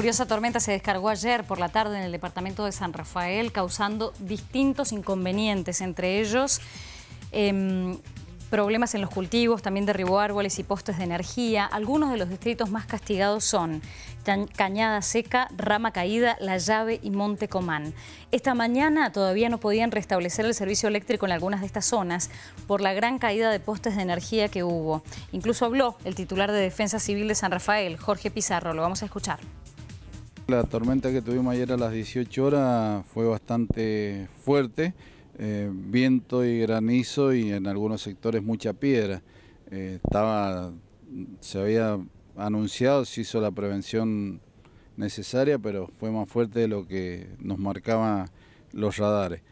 curiosa tormenta se descargó ayer por la tarde en el departamento de San Rafael, causando distintos inconvenientes, entre ellos em, problemas en los cultivos, también derribó árboles y postes de energía. Algunos de los distritos más castigados son Cañada Seca, Rama Caída, La Llave y Monte Comán. Esta mañana todavía no podían restablecer el servicio eléctrico en algunas de estas zonas por la gran caída de postes de energía que hubo. Incluso habló el titular de Defensa Civil de San Rafael, Jorge Pizarro. Lo vamos a escuchar. La tormenta que tuvimos ayer a las 18 horas fue bastante fuerte, eh, viento y granizo y en algunos sectores mucha piedra. Eh, estaba, se había anunciado, se hizo la prevención necesaria, pero fue más fuerte de lo que nos marcaba los radares.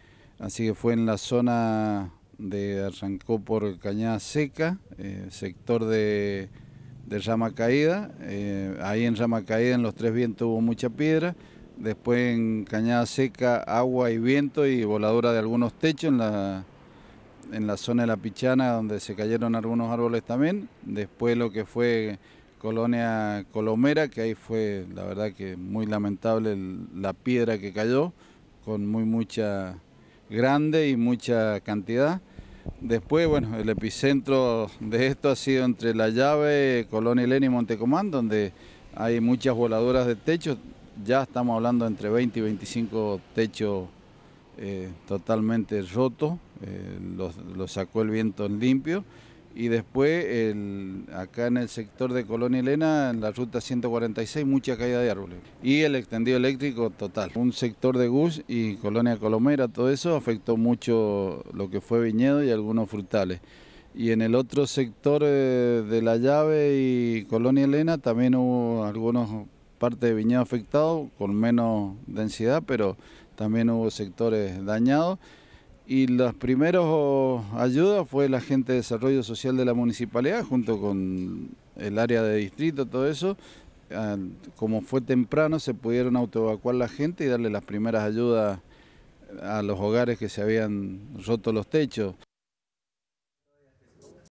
Así que fue en la zona de, arrancó por Cañada Seca, eh, sector de de rama Caída. Eh, ahí en rama Caída, en los tres vientos, hubo mucha piedra. Después en Cañada Seca, agua y viento y voladura de algunos techos en la, zona de La Pichana, donde se cayeron algunos árboles también. Después lo que fue Colonia Colomera, que ahí fue, la verdad que muy lamentable la piedra que cayó, con muy mucha grande y mucha cantidad. Después, bueno, el epicentro de esto ha sido entre La Llave, Colonia y y Montecomán, donde hay muchas voladoras de techo. Ya estamos hablando entre 20 y 25 techos eh, totalmente rotos. Eh, los sacó el viento en limpio. Y después, acá en el sector de Colonia Elena, en la ruta 146, mucha caída de árboles. Y el extendido eléctrico total. Un sector de Gus y Colonia Colomera, todo eso afectó mucho lo que fue viñedo y algunos frutales. Y en el otro sector eh, de La Llave y Colonia Elena también hubo algunas partes de viñedo afectados, con menos densidad, pero también hubo sectores dañados y las primeros oh, ayudas fue la gente de desarrollo social de la municipalidad junto con el área de distrito, todo eso. Ah, como fue temprano, se pudieron autoevacuar la gente y darle las primeras ayudas a los hogares que se habían roto los techos.